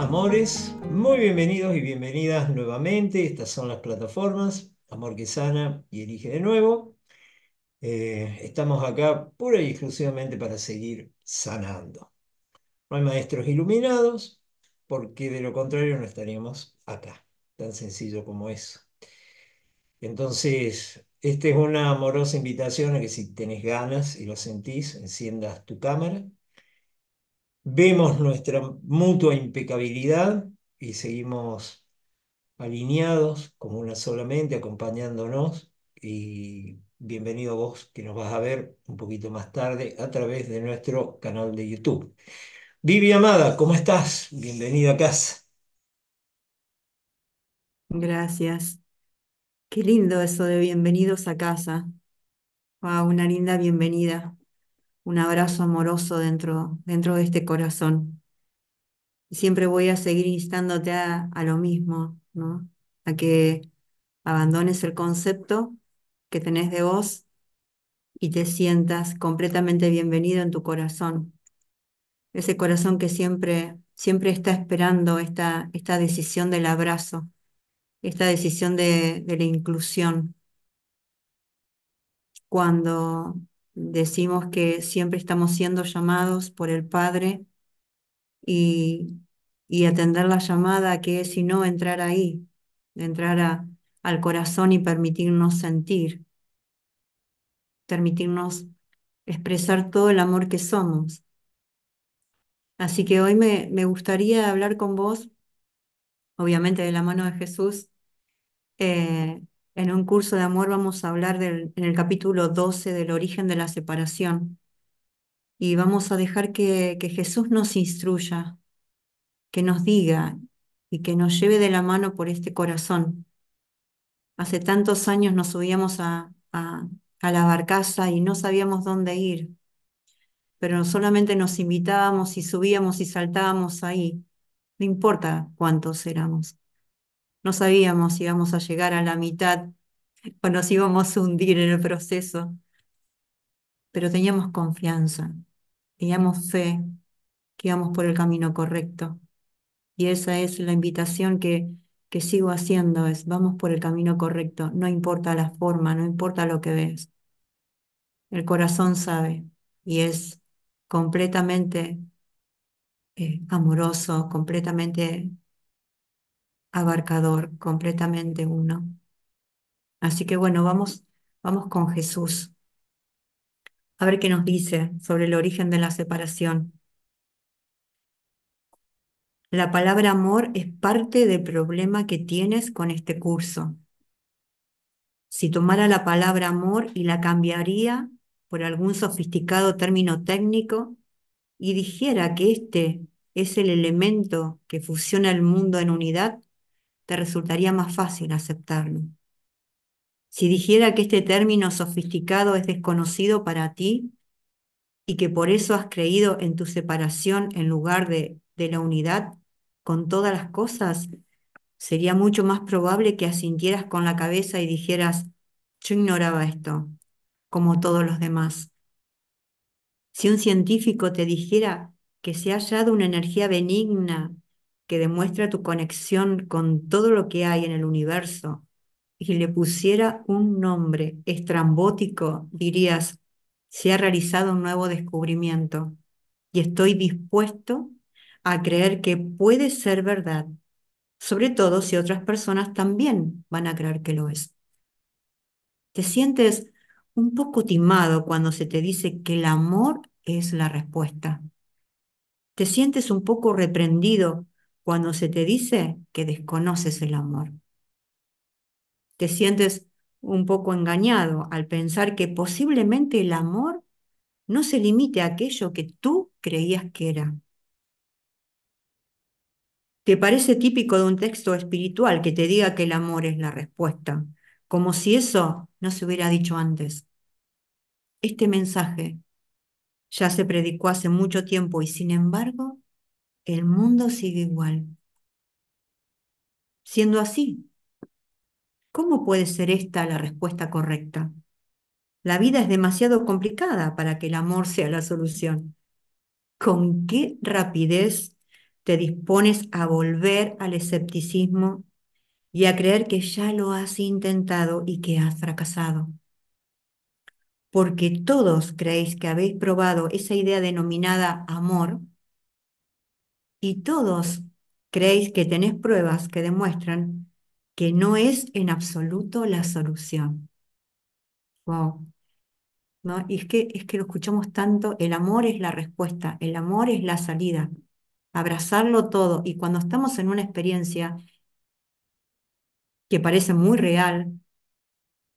amores, muy bienvenidos y bienvenidas nuevamente. Estas son las plataformas Amor que sana y elige de nuevo. Eh, estamos acá pura y exclusivamente para seguir sanando. No hay maestros iluminados porque de lo contrario no estaríamos acá. Tan sencillo como eso. Entonces, esta es una amorosa invitación a que si tenés ganas y lo sentís, enciendas tu cámara vemos nuestra mutua impecabilidad y seguimos alineados como una solamente, acompañándonos y bienvenido vos que nos vas a ver un poquito más tarde a través de nuestro canal de YouTube. Vivi Amada, ¿cómo estás? Bienvenida a casa. Gracias. Qué lindo eso de bienvenidos a casa. a una linda bienvenida un abrazo amoroso dentro, dentro de este corazón. Y siempre voy a seguir instándote a, lo mismo, ¿no? A que abandones el concepto que tenés de vos y te sientas completamente bienvenido en tu corazón. Ese corazón que siempre, siempre está esperando esta, esta decisión del abrazo, esta decisión de, de la inclusión. Cuando Decimos que siempre estamos siendo llamados por el Padre y, atender la llamada que es, si no, entrar ahí, entrar al corazón y permitirnos sentir, permitirnos expresar todo el amor que somos. Así que hoy me, gustaría hablar con vos, obviamente de la mano de Jesús, eh, en un curso de amor vamos a hablar en el capítulo 12 del origen de la separación y vamos a dejar que, Jesús nos instruya, que nos diga y que nos lleve de la mano por este corazón. Hace tantos años nos subíamos a, a la barcaza y no sabíamos dónde ir, pero solamente nos invitábamos y subíamos y saltábamos ahí, no importa cuántos éramos no sabíamos si íbamos a llegar a la mitad o nos íbamos a hundir en el proceso, pero teníamos confianza, teníamos fe que íbamos por el camino correcto. Y esa es la invitación que, que sigo haciendo, es vamos por el camino correcto, no importa la forma, no importa lo que ves. El corazón sabe y es completamente eh, amoroso, completamente abarcador, completamente uno. Así que bueno, vamos, vamos con Jesús. A ver qué nos dice sobre el origen de la separación. La palabra amor es parte del problema que tienes con este curso. Si tomara la palabra amor y la cambiaría por algún sofisticado término técnico y dijera que este es el elemento que fusiona el mundo en unidad, te resultaría más fácil aceptarlo. Si dijera que este término sofisticado es desconocido para ti y que por eso has creído en tu separación en lugar de, de la unidad con todas las cosas, sería mucho más probable que asintieras con la cabeza y dijeras, yo ignoraba esto, como todos los demás. Si un científico te dijera que se ha hallado una energía benigna que demuestra tu conexión con todo lo que hay en el universo y le pusiera un nombre estrambótico, dirías, se ha realizado un nuevo descubrimiento y estoy dispuesto a creer que puede ser verdad, sobre todo si otras personas también van a creer que lo es. Te sientes un poco timado cuando se te dice que el amor es la respuesta. Te sientes un poco reprendido cuando se te dice que desconoces el amor. Te sientes un poco engañado al pensar que posiblemente el amor no se limite a aquello que tú creías que era. Te parece típico de un texto espiritual que te diga que el amor es la respuesta, como si eso no se hubiera dicho antes. Este mensaje ya se predicó hace mucho tiempo y sin embargo el mundo sigue igual. Siendo así, ¿cómo puede ser esta la respuesta correcta? La vida es demasiado complicada para que el amor sea la solución. ¿Con qué rapidez te dispones a volver al escepticismo y a creer que ya lo has intentado y que has fracasado? Porque todos creéis que habéis probado esa idea denominada amor y todos creéis que tenéis pruebas que demuestran que no es en absoluto la solución. Wow. ¿No? Y es que, es que lo escuchamos tanto, el amor es la respuesta, el amor es la salida, abrazarlo todo. Y cuando estamos en una experiencia que parece muy real,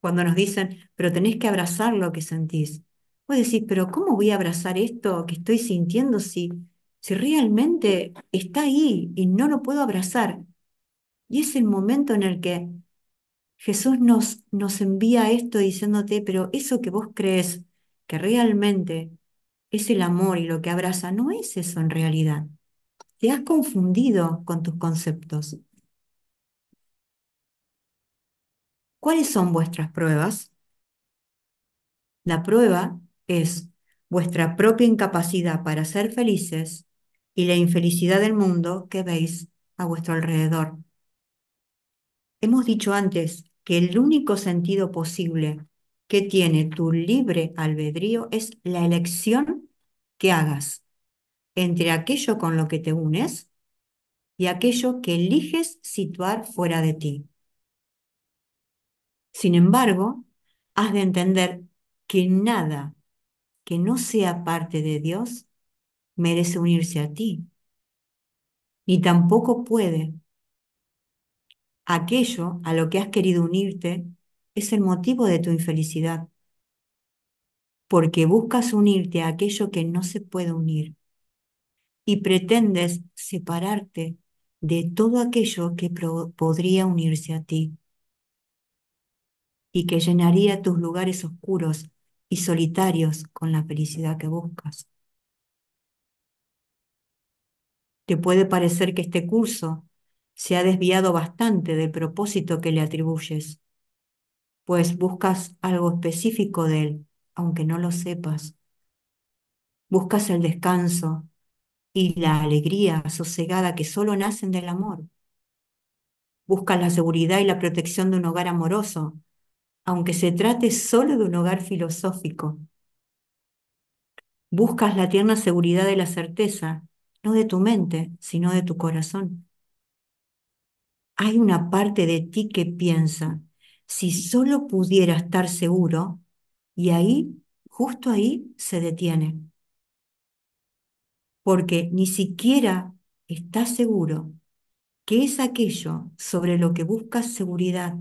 cuando nos dicen, pero tenés que abrazar lo que sentís, vos decís, pero ¿cómo voy a abrazar esto que estoy sintiendo si si realmente está ahí y no lo puedo abrazar. Y es el momento en el que Jesús nos, nos envía esto diciéndote, pero eso que vos crees que realmente es el amor y lo que abraza, no es eso en realidad. Te has confundido con tus conceptos. ¿Cuáles son vuestras pruebas? La prueba es vuestra propia incapacidad para ser felices y la infelicidad del mundo que veis a vuestro alrededor. Hemos dicho antes que el único sentido posible que tiene tu libre albedrío es la elección que hagas entre aquello con lo que te unes y aquello que eliges situar fuera de ti. Sin embargo, has de entender que nada que no sea parte de Dios merece unirse a ti. Ni tampoco puede. Aquello a lo que has querido unirte es el motivo de tu infelicidad, porque buscas unirte a aquello que no se puede unir y pretendes separarte de todo aquello que podría unirse a ti y que llenaría tus lugares oscuros y solitarios con la felicidad que buscas. Te puede parecer que este curso se ha desviado bastante del propósito que le atribuyes, pues buscas algo específico de él, aunque no lo sepas. Buscas el descanso y la alegría sosegada que solo nacen del amor. Buscas la seguridad y la protección de un hogar amoroso, aunque se trate solo de un hogar filosófico. Buscas la tierna seguridad de la certeza no de tu mente, sino de tu corazón. Hay una parte de ti que piensa, si solo pudiera estar seguro, y ahí, justo ahí, se detiene. Porque ni siquiera está seguro que es aquello sobre lo que buscas seguridad.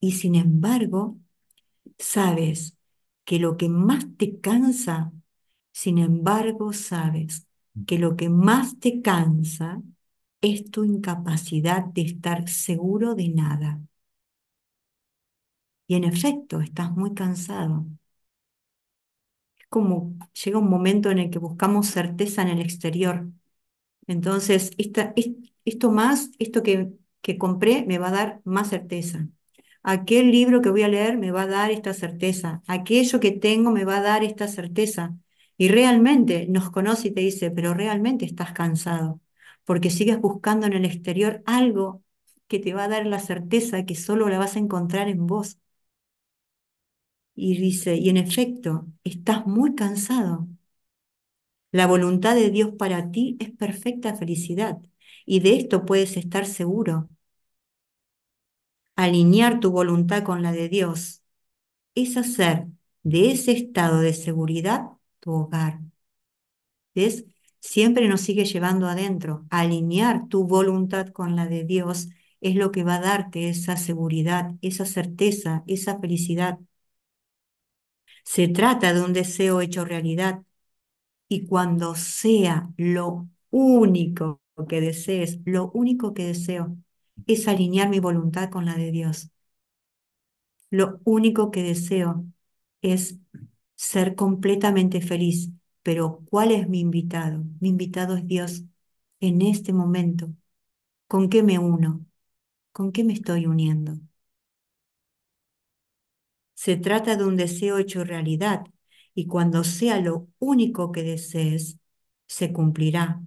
Y sin embargo, sabes que lo que más te cansa, sin embargo, sabes que lo que más te cansa es tu incapacidad de estar seguro de nada. Y en efecto, estás muy cansado. Es como llega un momento en el que buscamos certeza en el exterior. Entonces, esto más, esto que, que compré, me va a dar más certeza aquel libro que voy a leer me va a dar esta certeza, aquello que tengo me va a dar esta certeza y realmente nos conoce y te dice, pero realmente estás cansado, porque sigues buscando en el exterior algo que te va a dar la certeza que solo la vas a encontrar en vos. Y dice, y en efecto, estás muy cansado. La voluntad de Dios para ti es perfecta felicidad, y de esto puedes estar seguro. Alinear tu voluntad con la de Dios es hacer de ese estado de seguridad tu hogar. ¿Ves? Siempre nos sigue llevando adentro. Alinear tu voluntad con la de Dios es lo que va a darte esa seguridad, esa certeza, esa felicidad. Se trata de un deseo hecho realidad. Y cuando sea lo único que desees, lo único que deseo es alinear mi voluntad con la de Dios. Lo único que deseo es ser completamente feliz. Pero ¿cuál es mi invitado? Mi invitado es Dios en este momento. ¿Con qué me uno? ¿Con qué me estoy uniendo? Se trata de un deseo hecho realidad y cuando sea lo único que desees, se cumplirá.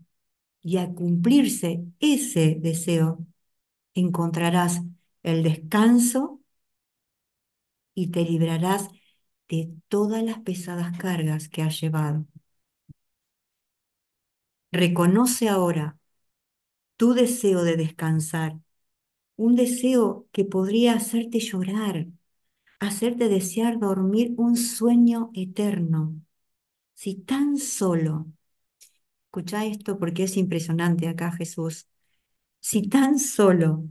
Y al cumplirse ese deseo, encontrarás el descanso y te librarás de todas las pesadas cargas que has llevado. Reconoce ahora tu deseo de descansar, un deseo que podría hacerte llorar, hacerte desear dormir un sueño eterno. Si tan solo, escucha esto porque es impresionante acá Jesús, si tan solo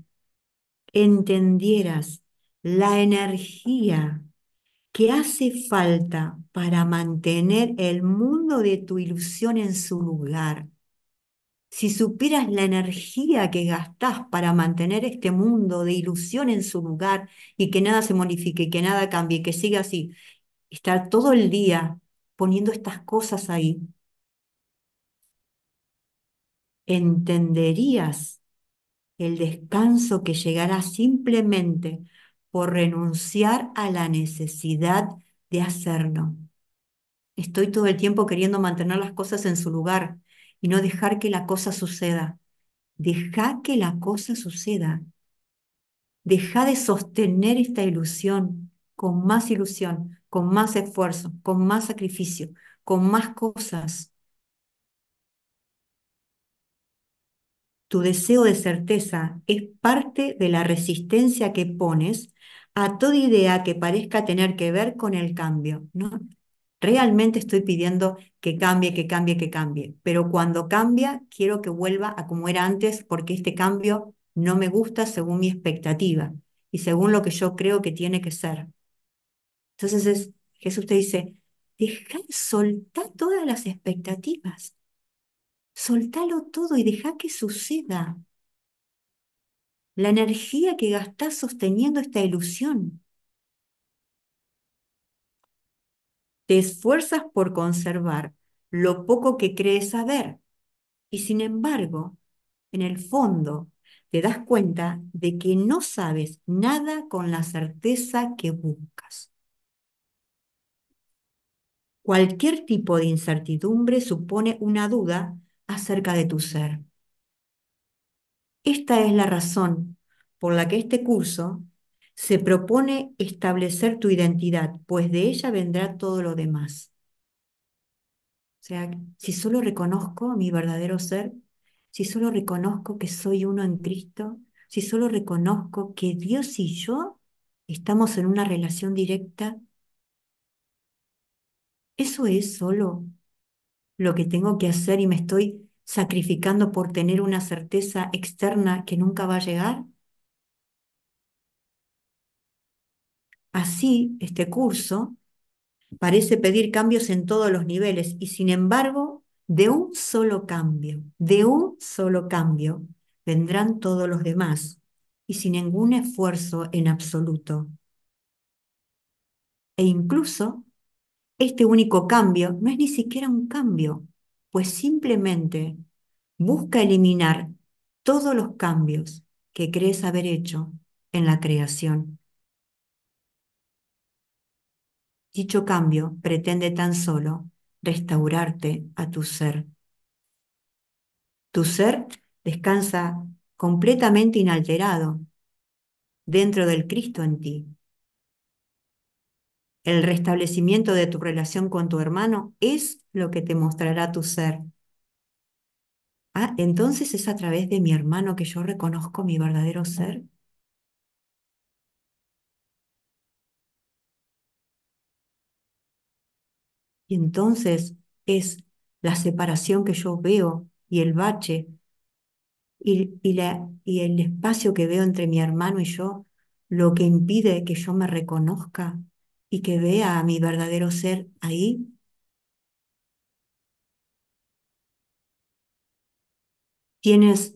entendieras la energía ¿Qué hace falta para mantener el mundo de tu ilusión en su lugar. Si supieras la energía que gastás para mantener este mundo de ilusión en su lugar y que nada se modifique, que nada cambie, que siga así, estar todo el día poniendo estas cosas ahí, entenderías el descanso que llegará simplemente por renunciar a la necesidad de hacerlo. Estoy todo el tiempo queriendo mantener las cosas en su lugar y no dejar que la cosa suceda. Deja que la cosa suceda. Deja de sostener esta ilusión con más ilusión, con más esfuerzo, con más sacrificio, con más cosas. tu deseo de certeza es parte de la resistencia que pones a toda idea que parezca tener que ver con el cambio, ¿no? Realmente estoy pidiendo que cambie, que cambie, que cambie, pero cuando cambia quiero que vuelva a como era antes porque este cambio no me gusta según mi expectativa y según lo que yo creo que tiene que ser. Entonces Jesús te dice, deja soltar todas las expectativas. Soltalo todo y deja que suceda. La energía que gastás sosteniendo esta ilusión. Te esfuerzas por conservar lo poco que crees saber y sin embargo, en el fondo, te das cuenta de que no sabes nada con la certeza que buscas. Cualquier tipo de incertidumbre supone una duda acerca de tu ser. Esta es la razón por la que este curso se propone establecer tu identidad, pues de ella vendrá todo lo demás. O sea, si solo reconozco mi verdadero ser, si solo reconozco que soy uno en Cristo, si solo reconozco que Dios y yo estamos en una relación directa, eso es solo lo que tengo que hacer y me estoy sacrificando por tener una certeza externa que nunca va a llegar? Así, este curso parece pedir cambios en todos los niveles y sin embargo, de un solo cambio, de un solo cambio, vendrán todos los demás y sin ningún esfuerzo en absoluto. E incluso, este único cambio no es ni siquiera un cambio, pues simplemente busca eliminar todos los cambios que crees haber hecho en la creación. Dicho cambio pretende tan solo restaurarte a tu ser. Tu ser descansa completamente inalterado dentro del Cristo en ti, el restablecimiento de tu relación con tu hermano es lo que te mostrará tu ser. Ah, entonces es a través de mi hermano que yo reconozco mi verdadero ser. Y entonces es la separación que yo veo y el bache y, la, y el espacio que veo entre mi hermano y yo lo que impide que yo me reconozca y que vea a mi verdadero ser ahí. Tienes,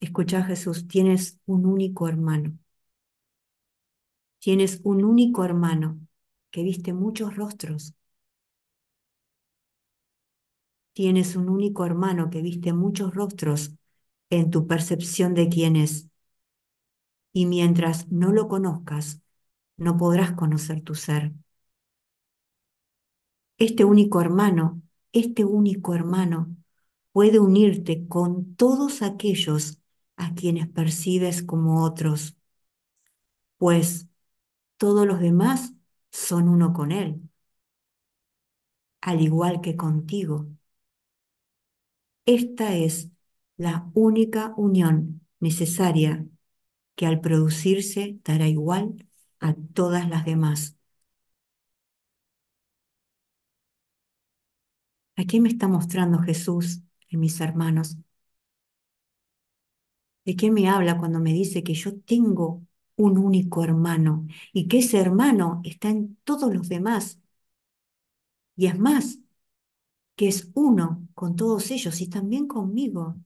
escucha Jesús, tienes un único hermano. Tienes un único hermano que viste muchos rostros. Tienes un único hermano que viste muchos rostros en tu percepción de quién es. Y mientras no lo conozcas, no podrás conocer tu ser. Este único hermano, este único hermano, puede unirte con todos aquellos a quienes percibes como otros, pues todos los demás son uno con él, al igual que contigo. Esta es la única unión necesaria que al producirse dará igual a todas las demás. ¿A qué me está mostrando Jesús en mis hermanos? ¿De qué me habla cuando me dice que yo tengo un único hermano y que ese hermano está en todos los demás? Y es más, que es uno con todos ellos y también conmigo.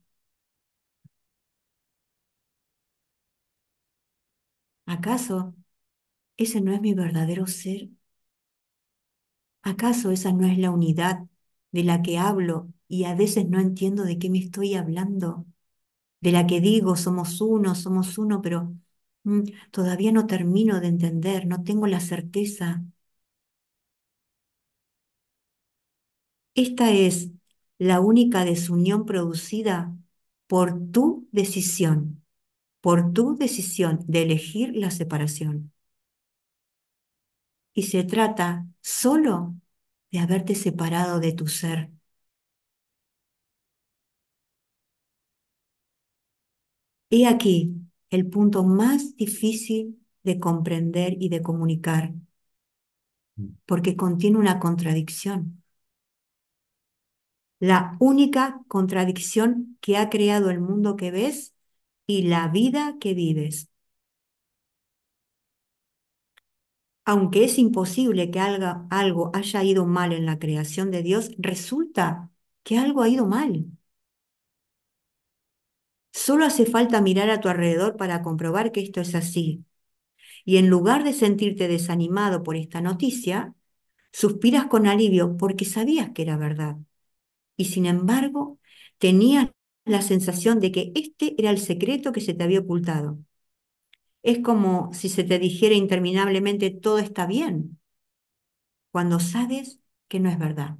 ¿Acaso ese no es mi verdadero ser? ¿Acaso esa no es la unidad de la que hablo y a veces no entiendo de qué me estoy hablando? De la que digo somos uno, somos uno, pero mm, todavía no termino de entender, no tengo la certeza. Esta es la única desunión producida por tu decisión, por tu decisión de elegir la separación y se trata solo de haberte separado de tu ser. He aquí el punto más difícil de comprender y de comunicar, mm. porque contiene una contradicción. La única contradicción que ha creado el mundo que ves y la vida que vives. aunque es imposible que algo haya ido mal en la creación de Dios, resulta que algo ha ido mal. Solo hace falta mirar a tu alrededor para comprobar que esto es así. Y en lugar de sentirte desanimado por esta noticia, suspiras con alivio porque sabías que era verdad. Y sin embargo, tenías la sensación de que este era el secreto que se te había ocultado es como si se te dijera interminablemente todo está bien, cuando sabes que no es verdad.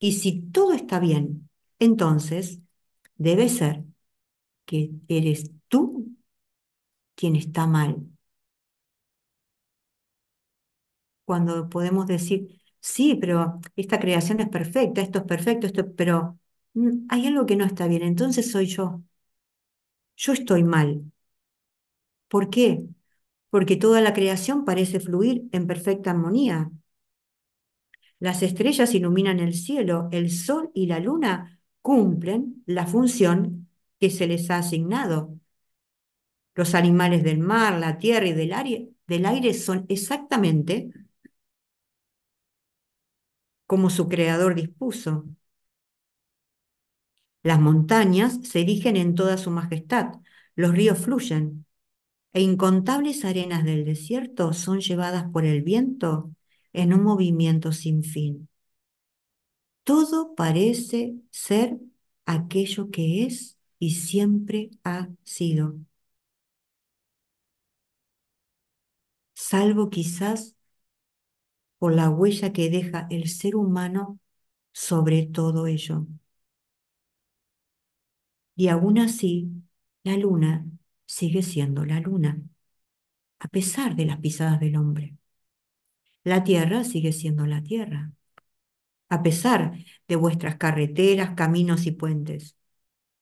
Y si todo está bien, entonces debe ser que eres tú quien está mal. Cuando podemos decir, sí, pero esta creación es perfecta, esto es perfecto, esto, pero mm, hay algo que no está bien, entonces soy yo. Yo estoy mal, ¿Por qué? Porque toda la creación parece fluir en perfecta armonía. Las estrellas iluminan el cielo, el sol y la luna cumplen la función que se les ha asignado. Los animales del mar, la tierra y del aire, del aire son exactamente como su creador dispuso. Las montañas se erigen en toda su majestad, los ríos fluyen, e incontables arenas del desierto son llevadas por el viento en un movimiento sin fin. Todo parece ser aquello que es y siempre ha sido. Salvo quizás por la huella que deja el ser humano sobre todo ello. Y aún así, la luna sigue siendo la luna, a pesar de las pisadas del hombre. La tierra sigue siendo la tierra, a pesar de vuestras carreteras, caminos y puentes.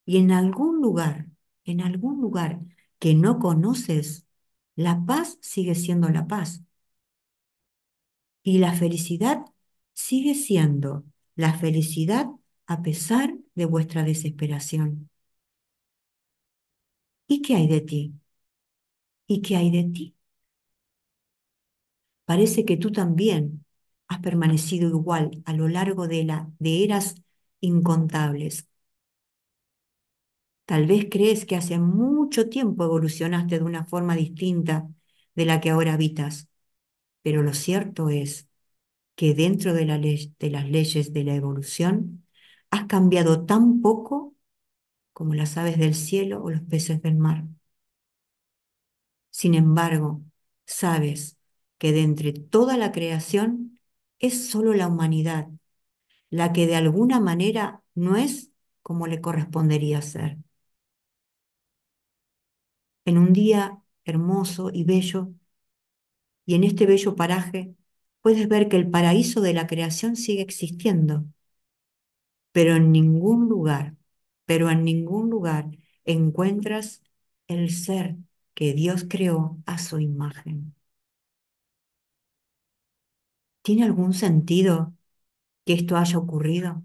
Y en algún lugar, en algún lugar que no conoces, la paz sigue siendo la paz. Y la felicidad sigue siendo la felicidad a pesar de vuestra desesperación. ¿Y qué hay de ti? ¿Y qué hay de ti? Parece que tú también has permanecido igual a lo largo de, la, de eras incontables. Tal vez crees que hace mucho tiempo evolucionaste de una forma distinta de la que ahora habitas, pero lo cierto es que dentro de, de las leyes de la evolución has cambiado tan poco como las aves del cielo o los peces del mar. Sin embargo, sabes que de entre toda la creación es solo la humanidad la que de alguna manera no es como le correspondería ser. En un día hermoso y bello, y en este bello paraje, puedes ver que el paraíso de la creación sigue existiendo, pero en ningún lugar pero en ningún lugar encuentras el ser que Dios creó a su imagen. ¿Tiene algún sentido que esto haya ocurrido?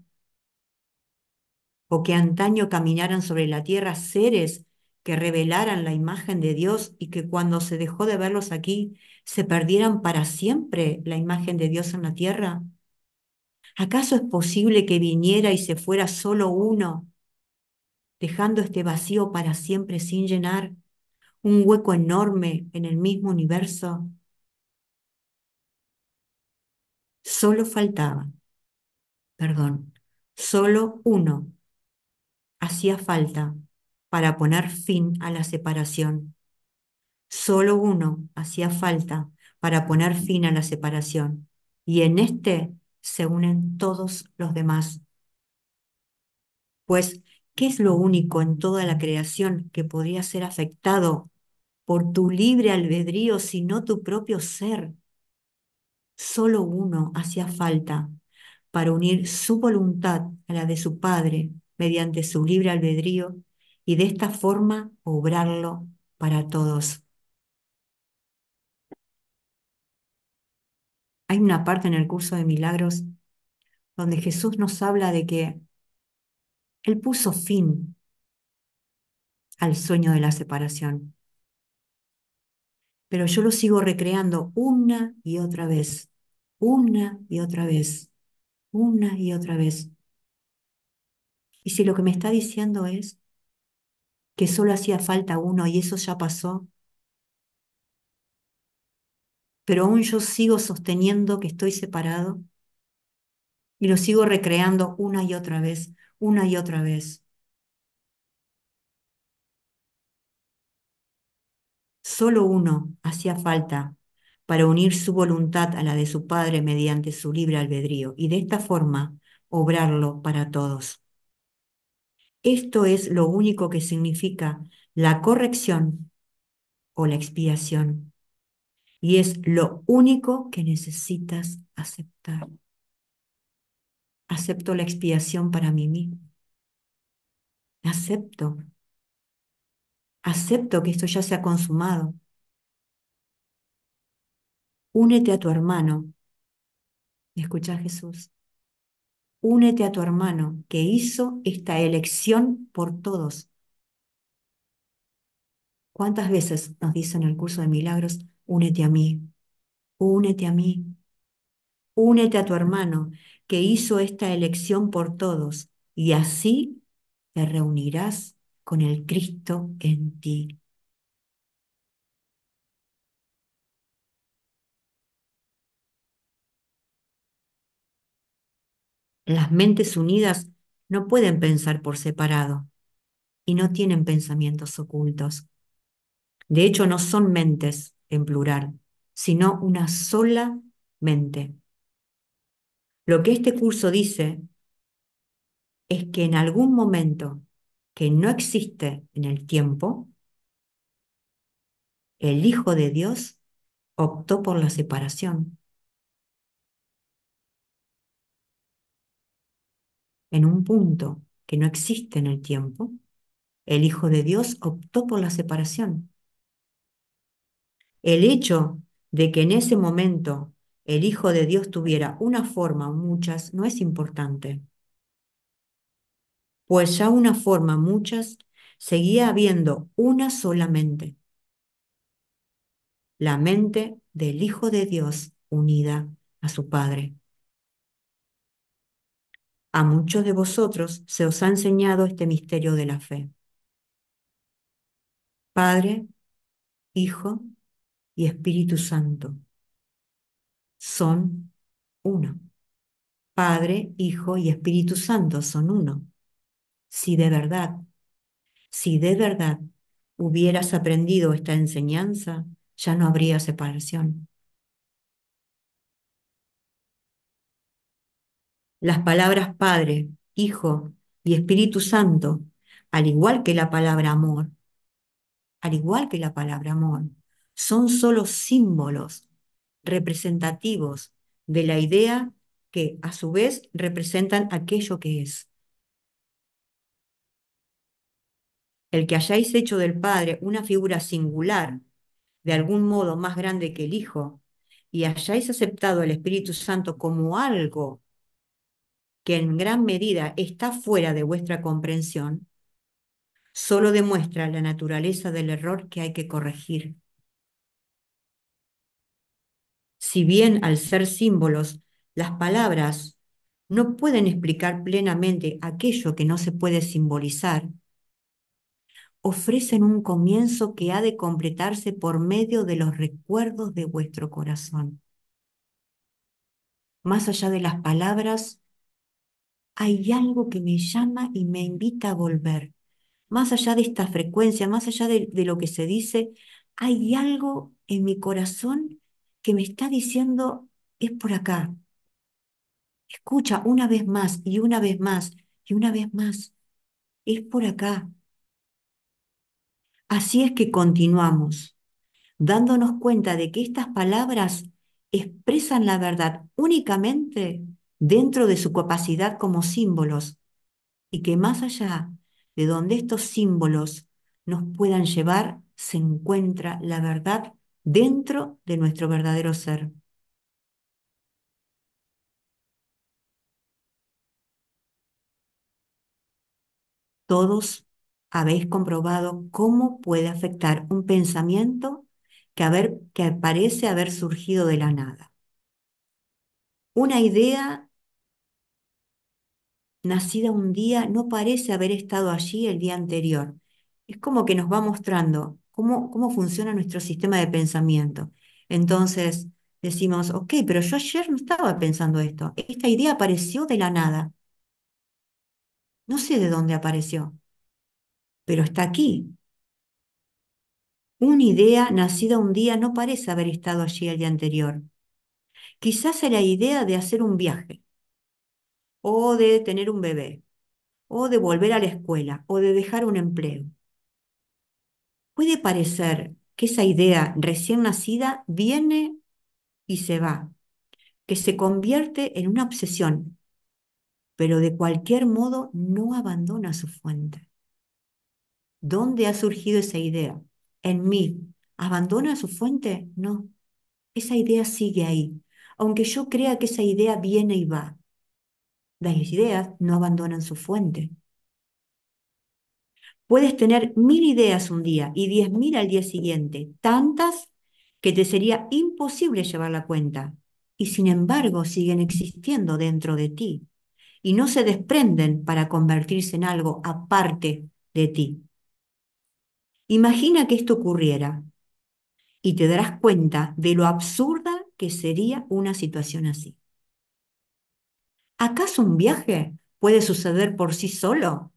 ¿O que antaño caminaran sobre la tierra seres que revelaran la imagen de Dios y que cuando se dejó de verlos aquí se perdieran para siempre la imagen de Dios en la tierra? ¿Acaso es posible que viniera y se fuera solo uno dejando este vacío para siempre sin llenar, un hueco enorme en el mismo universo. Solo faltaba, perdón, solo uno hacía falta para poner fin a la separación. Solo uno hacía falta para poner fin a la separación. Y en este se unen todos los demás. Pues ¿Qué es lo único en toda la creación que podría ser afectado por tu libre albedrío, sino tu propio ser? Solo uno hacía falta para unir su voluntad a la de su Padre mediante su libre albedrío y de esta forma obrarlo para todos. Hay una parte en el curso de milagros donde Jesús nos habla de que él puso fin al sueño de la separación. Pero yo lo sigo recreando una y otra vez, una y otra vez, una y otra vez. Y si lo que me está diciendo es que solo hacía falta uno y eso ya pasó, pero aún yo sigo sosteniendo que estoy separado y lo sigo recreando una y otra vez, una y otra vez. Solo uno hacía falta para unir su voluntad a la de su Padre mediante su libre albedrío y de esta forma obrarlo para todos. Esto es lo único que significa la corrección o la expiación y es lo único que necesitas aceptar acepto la expiación para mí mismo. Acepto. Acepto que esto ya se ha consumado. Únete a tu hermano. escucha Jesús? Únete a tu hermano que hizo esta elección por todos. ¿Cuántas veces nos dicen en el curso de milagros, únete a mí, únete a mí, únete a tu hermano? que hizo esta elección por todos, y así te reunirás con el Cristo en ti. Las mentes unidas no pueden pensar por separado y no tienen pensamientos ocultos. De hecho, no son mentes en plural, sino una sola mente. Lo que este curso dice es que en algún momento que no existe en el tiempo, el Hijo de Dios optó por la separación. En un punto que no existe en el tiempo, el Hijo de Dios optó por la separación. El hecho de que en ese momento el Hijo de Dios tuviera una forma o muchas no es importante, pues ya una forma muchas seguía habiendo una solamente, la mente del Hijo de Dios unida a su Padre. A muchos de vosotros se os ha enseñado este misterio de la fe. Padre, Hijo y Espíritu Santo son uno. Padre, Hijo y Espíritu Santo son uno. Si de verdad, si de verdad hubieras aprendido esta enseñanza, ya no habría separación. Las palabras Padre, Hijo y Espíritu Santo, al igual que la palabra amor, al igual que la palabra amor, son solo símbolos representativos de la idea que a su vez representan aquello que es. El que hayáis hecho del Padre una figura singular, de algún modo más grande que el Hijo, y hayáis aceptado al Espíritu Santo como algo que en gran medida está fuera de vuestra comprensión, solo demuestra la naturaleza del error que hay que corregir. Si bien al ser símbolos, las palabras no pueden explicar plenamente aquello que no se puede simbolizar, ofrecen un comienzo que ha de completarse por medio de los recuerdos de vuestro corazón. Más allá de las palabras, hay algo que me llama y me invita a volver. Más allá de esta frecuencia, más allá de, lo que se dice, hay algo en mi corazón que me está diciendo es por acá. Escucha una vez más y una vez más y una vez más. Es por acá. Así es que continuamos, dándonos cuenta de que estas palabras expresan la verdad únicamente dentro de su capacidad como símbolos y que más allá de donde estos símbolos nos puedan llevar, se encuentra la verdad dentro de nuestro verdadero ser. Todos habéis comprobado cómo puede afectar un pensamiento que, que parece haber surgido de la nada. Una idea nacida un día no parece haber estado allí el día anterior. Es como que nos va mostrando cómo, funciona nuestro sistema de pensamiento. Entonces decimos, ok, pero yo ayer no estaba pensando esto, esta idea apareció de la nada. No sé de dónde apareció, pero está aquí. Una idea nacida un día no parece haber estado allí el día anterior. Quizás era la idea de hacer un viaje, o de tener un bebé, o de volver a la escuela, o de dejar un empleo puede parecer que esa idea recién nacida viene y se va, que se convierte en una obsesión, pero de cualquier modo no abandona su fuente. ¿Dónde ha surgido esa idea? En mí. ¿Abandona su fuente? No. Esa idea sigue ahí, aunque yo crea que esa idea viene y va. Las ideas no abandonan su fuente. Puedes tener mil ideas un día y diez mil al día siguiente, tantas que te sería imposible llevar la cuenta, y sin embargo siguen existiendo dentro de ti, y no se desprenden para convertirse en algo aparte de ti. Imagina que esto ocurriera y te darás cuenta de lo absurda que sería una situación así. ¿Acaso un viaje puede suceder por sí solo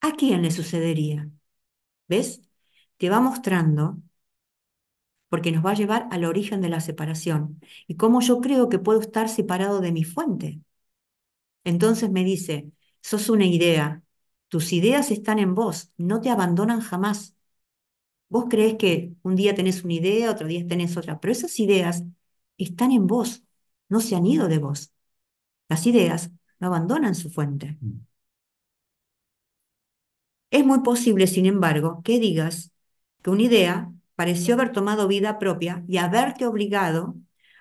¿a quién le sucedería? ¿Ves? Te va mostrando porque nos va a llevar al origen de la separación y cómo yo creo que puedo estar separado de mi fuente. Entonces me dice, sos una idea, tus ideas están en vos, no te abandonan jamás. Vos crees que un día tenés una idea, otro día tenés otra, pero esas ideas están en vos, no se han ido de vos. Las ideas no abandonan su fuente. Mm. Es muy posible, sin embargo, que digas que una idea pareció haber tomado vida propia y haberte obligado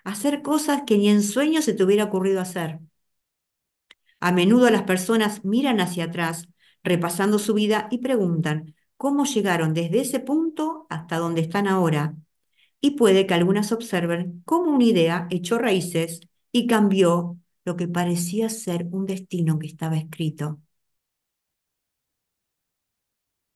a hacer cosas que ni en sueño se te hubiera ocurrido hacer. A menudo las personas miran hacia atrás, repasando su vida y preguntan cómo llegaron desde ese punto hasta donde están ahora. Y puede que algunas observen cómo una idea echó raíces y cambió lo que parecía ser un destino que estaba escrito.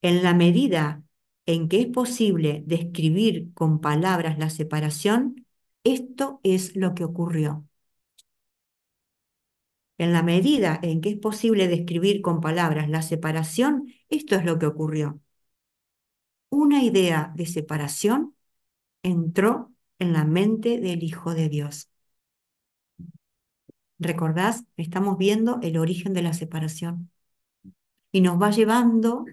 En la medida en que es posible describir con palabras la separación, esto es lo que ocurrió. En la medida en que es posible describir con palabras la separación, esto es lo que ocurrió. Una idea de separación entró en la mente del Hijo de Dios. ¿Recordás? Estamos viendo el origen de la separación. Y nos va llevando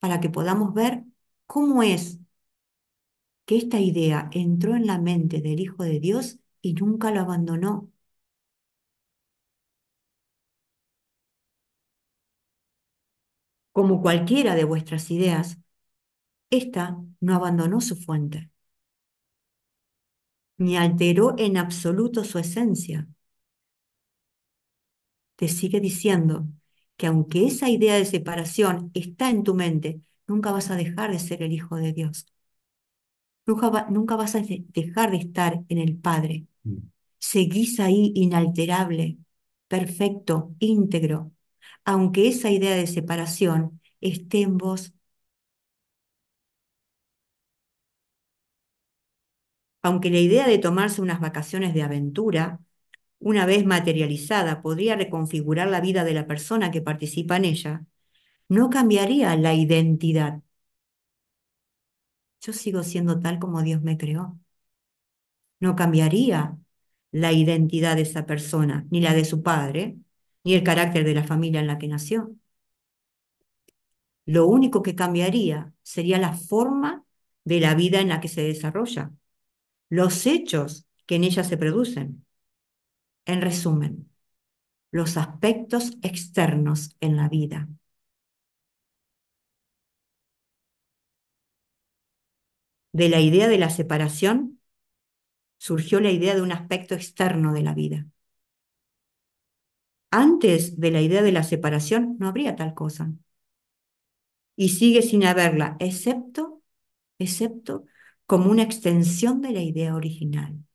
para que podamos ver cómo es que esta idea entró en la mente del Hijo de Dios y nunca lo abandonó. Como cualquiera de vuestras ideas, esta no abandonó su fuente, ni alteró en absoluto su esencia. Te sigue diciendo, que aunque esa idea de separación está en tu mente, nunca vas a dejar de ser el Hijo de Dios. Nunca, nunca vas a dejar de estar en el Padre. Mm. Seguís ahí inalterable, perfecto, íntegro, aunque esa idea de separación esté en vos. Aunque la idea de tomarse unas vacaciones de aventura una vez materializada, podría reconfigurar la vida de la persona que participa en ella, no cambiaría la identidad. Yo sigo siendo tal como Dios me creó. No cambiaría la identidad de esa persona, ni la de su padre, ni el carácter de la familia en la que nació. Lo único que cambiaría sería la forma de la vida en la que se desarrolla, los hechos que en ella se producen. En resumen, los aspectos externos en la vida. De la idea de la separación surgió la idea de un aspecto externo de la vida. Antes de la idea de la separación no habría tal cosa. Y sigue sin haberla, excepto, excepto como una extensión de la idea original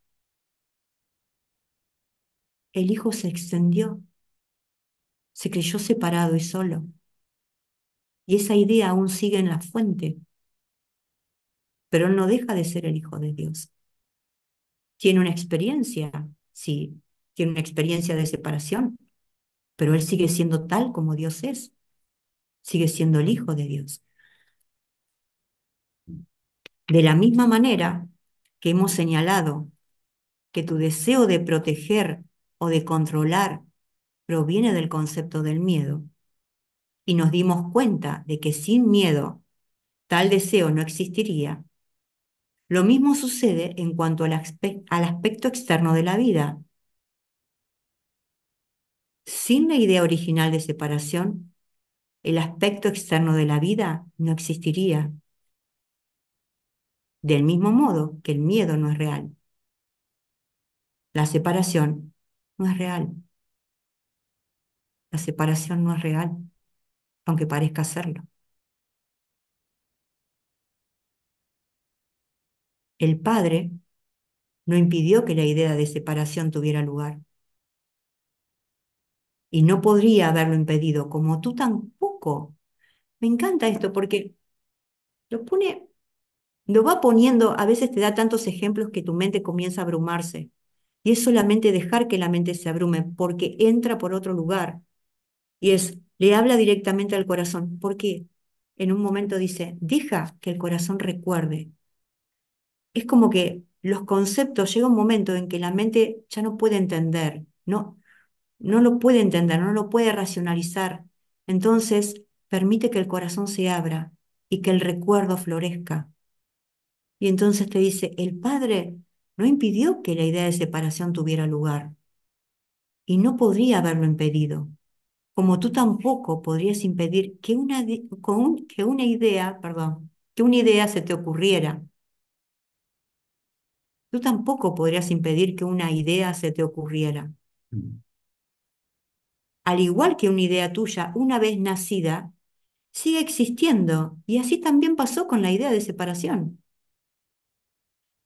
el hijo se extendió, se creyó separado y solo. Y esa idea aún sigue en la fuente, pero él no deja de ser el hijo de Dios. Tiene una experiencia, sí, tiene una experiencia de separación, pero él sigue siendo tal como Dios es, sigue siendo el hijo de Dios. De la misma manera que hemos señalado que tu deseo de proteger o de controlar proviene del concepto del miedo. Y nos dimos cuenta de que sin miedo tal deseo no existiría. Lo mismo sucede en cuanto al, aspecto, externo de la vida. Sin la idea original de separación, el aspecto externo de la vida no existiría. Del mismo modo que el miedo no es real. La separación no es real. La separación no es real, aunque parezca serlo. El padre no impidió que la idea de separación tuviera lugar. Y no podría haberlo impedido, como tú tampoco. Me encanta esto porque lo pone, lo va poniendo, a veces te da tantos ejemplos que tu mente comienza a abrumarse. Y es solamente dejar que la mente se abrume, porque entra por otro lugar. Y es, le habla directamente al corazón. ¿Por qué? En un momento dice, deja que el corazón recuerde. Es como que los conceptos, llega un momento en que la mente ya no puede entender, no, no lo puede entender, no lo puede racionalizar. Entonces, permite que el corazón se abra y que el recuerdo florezca. Y entonces te dice, el Padre no impidió que la idea de separación tuviera lugar. Y no podría haberlo impedido, como tú tampoco podrías impedir que una, que una idea, perdón, que una idea se te ocurriera. Tú tampoco podrías impedir que una idea se te ocurriera. Mm. Al igual que una idea tuya, una vez nacida, sigue existiendo. Y así también pasó con la idea de separación.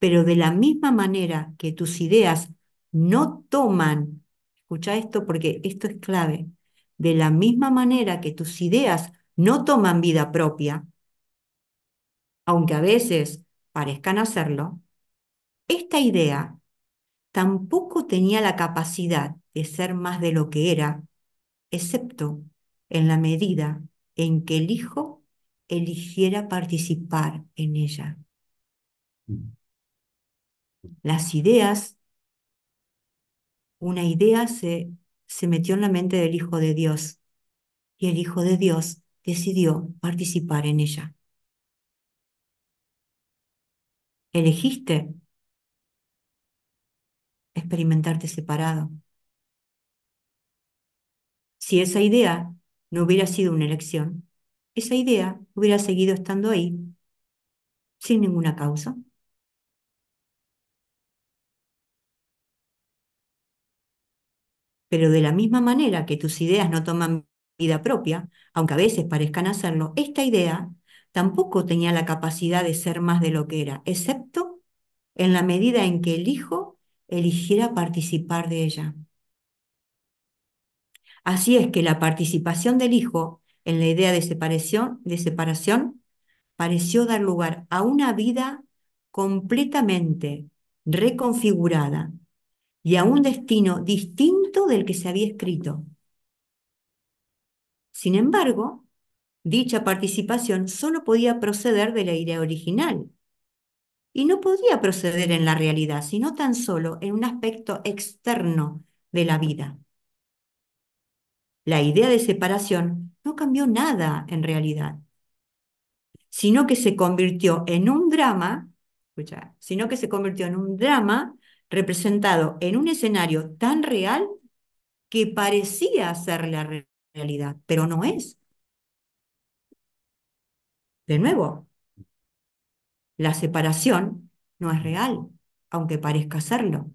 Pero de la misma manera que tus ideas no toman, escucha esto porque esto es clave, de la misma manera que tus ideas no toman vida propia, aunque a veces parezcan hacerlo, esta idea tampoco tenía la capacidad de ser más de lo que era, excepto en la medida en que el hijo eligiera participar en ella. Mm las ideas, una idea se, metió en la mente del Hijo de Dios y el Hijo de Dios decidió participar en ella. Elegiste experimentarte separado. Si esa idea no hubiera sido una elección, esa idea hubiera seguido estando ahí sin ninguna causa. Pero de la misma manera que tus ideas no toman vida propia, aunque a veces parezcan hacerlo, esta idea tampoco tenía la capacidad de ser más de lo que era, excepto en la medida en que el hijo eligiera participar de ella. Así es que la participación del hijo en la idea de separación, de separación pareció dar lugar a una vida completamente reconfigurada y a un destino distinto del que se había escrito. Sin embargo, dicha participación solo podía proceder de la idea original y no podía proceder en la realidad, sino tan solo en un aspecto externo de la vida. La idea de separación no cambió nada en realidad, sino que se convirtió en un drama, escucha, sino que se convirtió en un drama representado en un escenario tan real que parecía ser la realidad, pero no es. De nuevo, la separación no es real, aunque parezca serlo.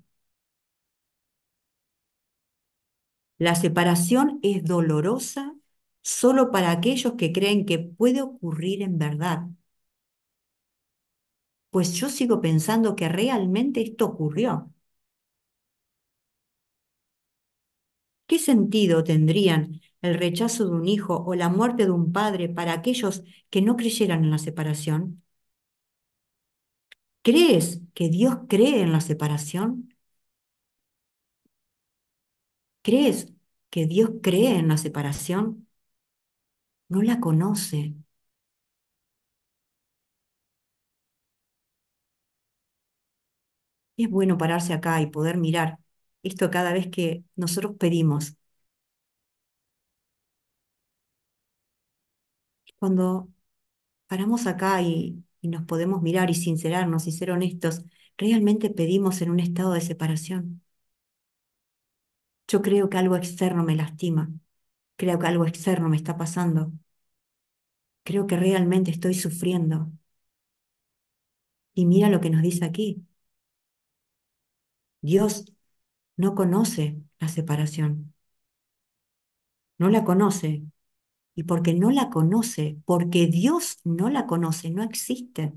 La separación es dolorosa solo para aquellos que creen que puede ocurrir en verdad pues yo sigo pensando que realmente esto ocurrió. ¿Qué sentido tendrían el rechazo de un hijo o la muerte de un padre para aquellos que no creyeran en la separación? ¿Crees que Dios cree en la separación? ¿Crees que Dios cree en la separación? No la conoce, es bueno pararse acá y poder mirar esto cada vez que nosotros pedimos. Cuando paramos acá y, y nos podemos mirar y sincerarnos y ser honestos, realmente pedimos en un estado de separación. Yo creo que algo externo me lastima, creo que algo externo me está pasando, creo que realmente estoy sufriendo. Y mira lo que nos dice aquí, Dios no conoce la separación. No la conoce. Y porque no la conoce, porque Dios no la conoce, no existe.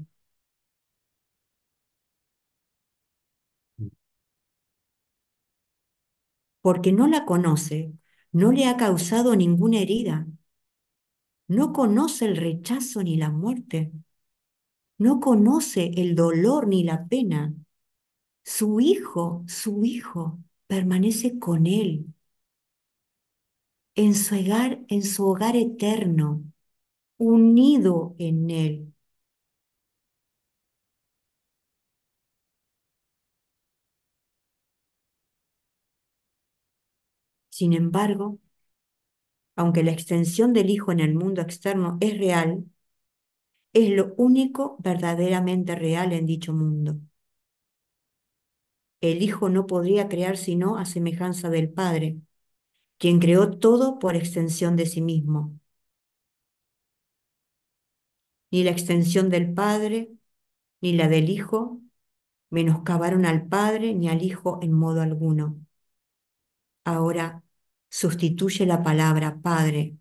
Porque no la conoce, no le ha causado ninguna herida. No conoce el rechazo ni la muerte. No conoce el dolor ni la pena su hijo, su hijo permanece con él, en su hogar, en su hogar eterno, unido en él. Sin embargo, aunque la extensión del Hijo en el mundo externo es real, es lo único verdaderamente real en dicho mundo el Hijo no podría crear sino a semejanza del Padre, quien creó todo por extensión de sí mismo. Ni la extensión del Padre, ni la del Hijo, menoscabaron al Padre ni al Hijo en modo alguno. Ahora sustituye la palabra Padre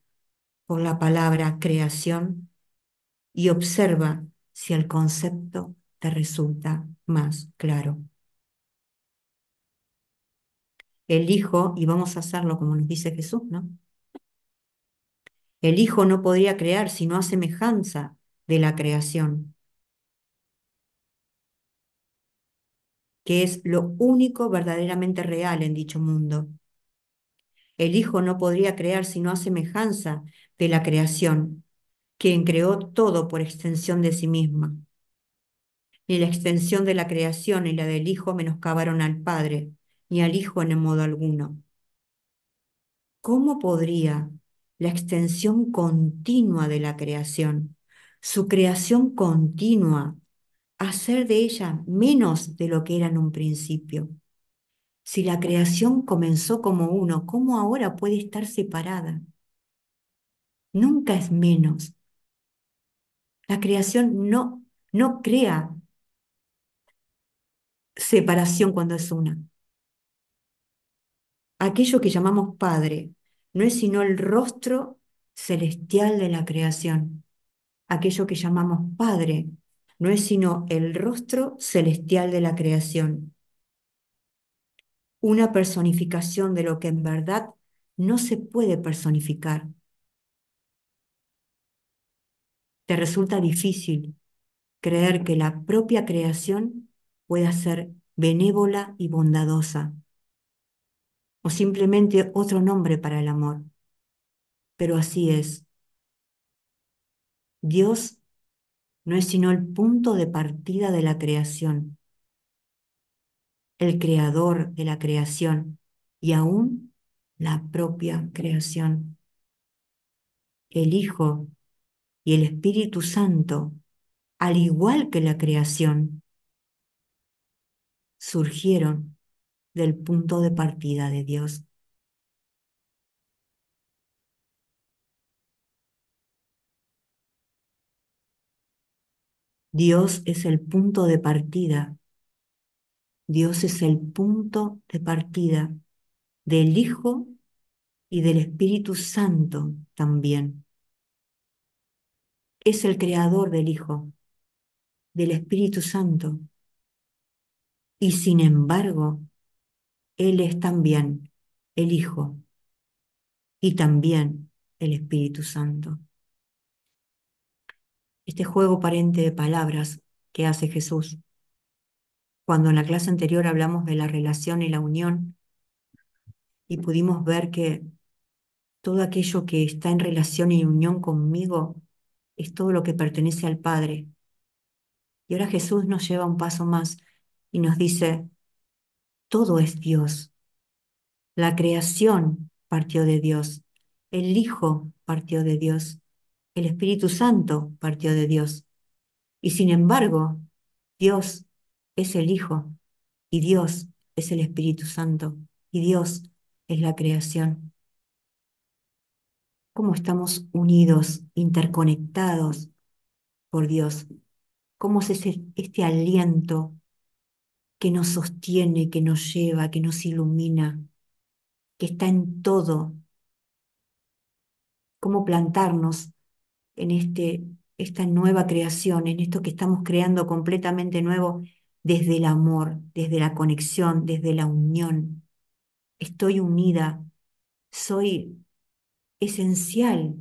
por la palabra creación y observa si el concepto te resulta más claro el Hijo, y vamos a hacerlo como nos dice Jesús, ¿no? El Hijo no podría crear sino a semejanza de la creación, que es lo único verdaderamente real en dicho mundo. El Hijo no podría crear sino a semejanza de la creación, quien creó todo por extensión de sí misma. Ni la extensión de la creación ni la del Hijo menoscabaron al Padre, ni al Hijo en modo alguno. ¿Cómo podría la extensión continua de la creación, su creación continua, hacer de ella menos de lo que era en un principio? Si la creación comenzó como uno, ¿cómo ahora puede estar separada? Nunca es menos. La creación no, no crea separación cuando es una. Aquello que llamamos Padre no es sino el rostro celestial de la creación. Aquello que llamamos Padre no es sino el rostro celestial de la creación. Una personificación de lo que en verdad no se puede personificar. Te resulta difícil creer que la propia creación pueda ser benévola y bondadosa o simplemente otro nombre para el amor. Pero así es. Dios no es sino el punto de partida de la creación, el creador de la creación y aún la propia creación. El Hijo y el Espíritu Santo, al igual que la creación, surgieron del punto de partida de Dios. Dios es el punto de partida. Dios es el punto de partida del Hijo y del Espíritu Santo también. Es el creador del Hijo, del Espíritu Santo. Y sin embargo, él es también el Hijo y también el Espíritu Santo. Este juego parente de palabras que hace Jesús, cuando en la clase anterior hablamos de la relación y la unión, y pudimos ver que todo aquello que está en relación y unión conmigo es todo lo que pertenece al Padre. Y ahora Jesús nos lleva un paso más y nos dice, todo es Dios. La creación partió de Dios, el Hijo partió de Dios, el Espíritu Santo partió de Dios. Y sin embargo, Dios es el Hijo y Dios es el Espíritu Santo y Dios es la creación. ¿Cómo estamos unidos, interconectados por Dios? ¿Cómo es este aliento que nos sostiene, que nos lleva, que nos ilumina, que está en todo. Cómo plantarnos en este, esta nueva creación, en esto que estamos creando completamente nuevo desde el amor, desde la conexión, desde la unión. Estoy unida, soy esencial,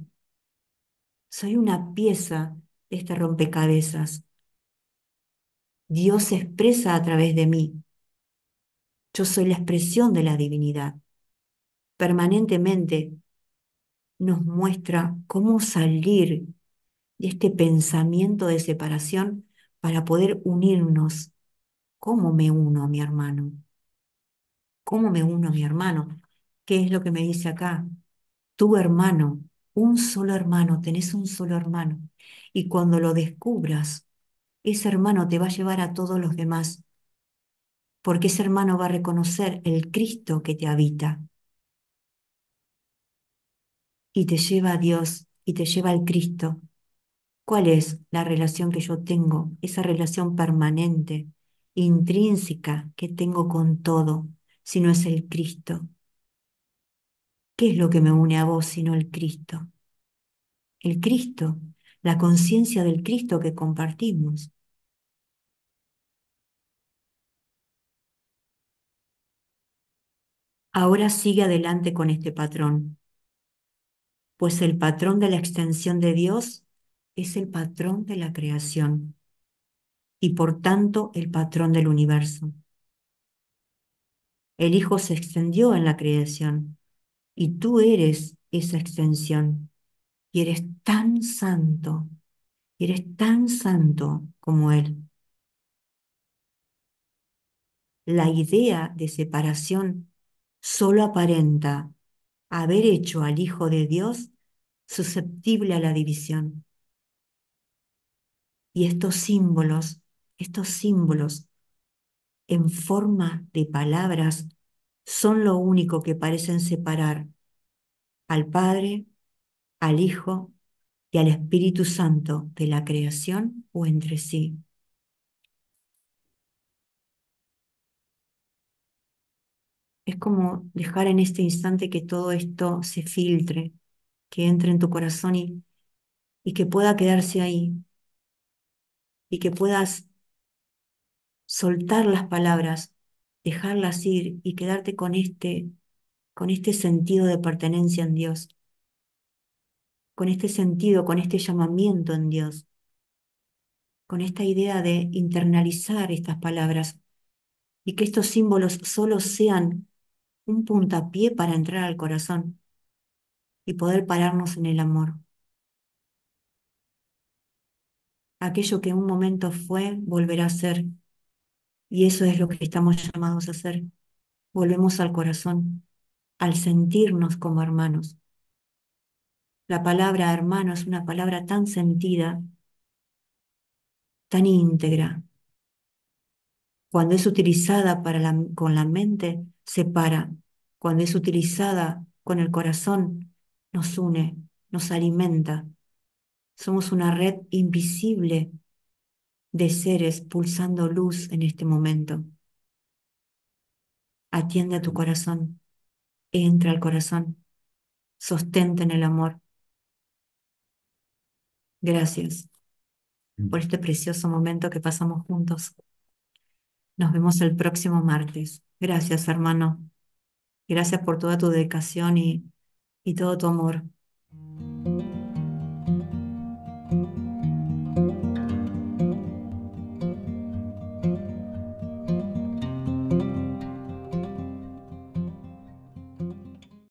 soy una pieza de este rompecabezas Dios se expresa a través de mí. Yo soy la expresión de la divinidad. Permanentemente nos muestra cómo salir de este pensamiento de separación para poder unirnos. ¿Cómo me uno a mi hermano? ¿Cómo me uno a mi hermano? ¿Qué es lo que me dice acá? Tu hermano, un solo hermano, tenés un solo hermano. Y cuando lo descubras, ese hermano te va a llevar a todos los demás, porque ese hermano va a reconocer el Cristo que te habita. Y te lleva a Dios y te lleva al Cristo. ¿Cuál es la relación que yo tengo? Esa relación permanente, intrínseca que tengo con todo, si no es el Cristo. ¿Qué es lo que me une a vos sino el Cristo? El Cristo la conciencia del Cristo que compartimos. Ahora sigue adelante con este patrón, pues el patrón de la extensión de Dios es el patrón de la creación y por tanto el patrón del universo. El Hijo se extendió en la creación y tú eres esa extensión y eres tan santo, eres tan santo como Él. La idea de separación solo aparenta haber hecho al Hijo de Dios susceptible a la división. Y estos símbolos, estos símbolos en forma de palabras son lo único que parecen separar al Padre al Hijo y al Espíritu Santo de la creación o entre sí. Es como dejar en este instante que todo esto se filtre, que entre en tu corazón y, y que pueda quedarse ahí. Y que puedas soltar las palabras, dejarlas ir y quedarte con este, con este sentido de pertenencia en Dios con este sentido, con este llamamiento en Dios, con esta idea de internalizar estas palabras y que estos símbolos solo sean un puntapié para entrar al corazón y poder pararnos en el amor. Aquello que en un momento fue, volverá a ser. Y eso es lo que estamos llamados a hacer. Volvemos al corazón, al sentirnos como hermanos. La palabra hermano es una palabra tan sentida, tan íntegra. Cuando es utilizada para con la mente, separa. Cuando es utilizada con el corazón, nos une, nos alimenta. Somos una red invisible de seres pulsando luz en este momento. Atiende a tu corazón, entra al corazón, sostente en el amor, Gracias por mm. este precioso momento que pasamos juntos. Nos vemos el próximo martes. Gracias, hermano. Gracias por toda tu dedicación y, todo tu amor.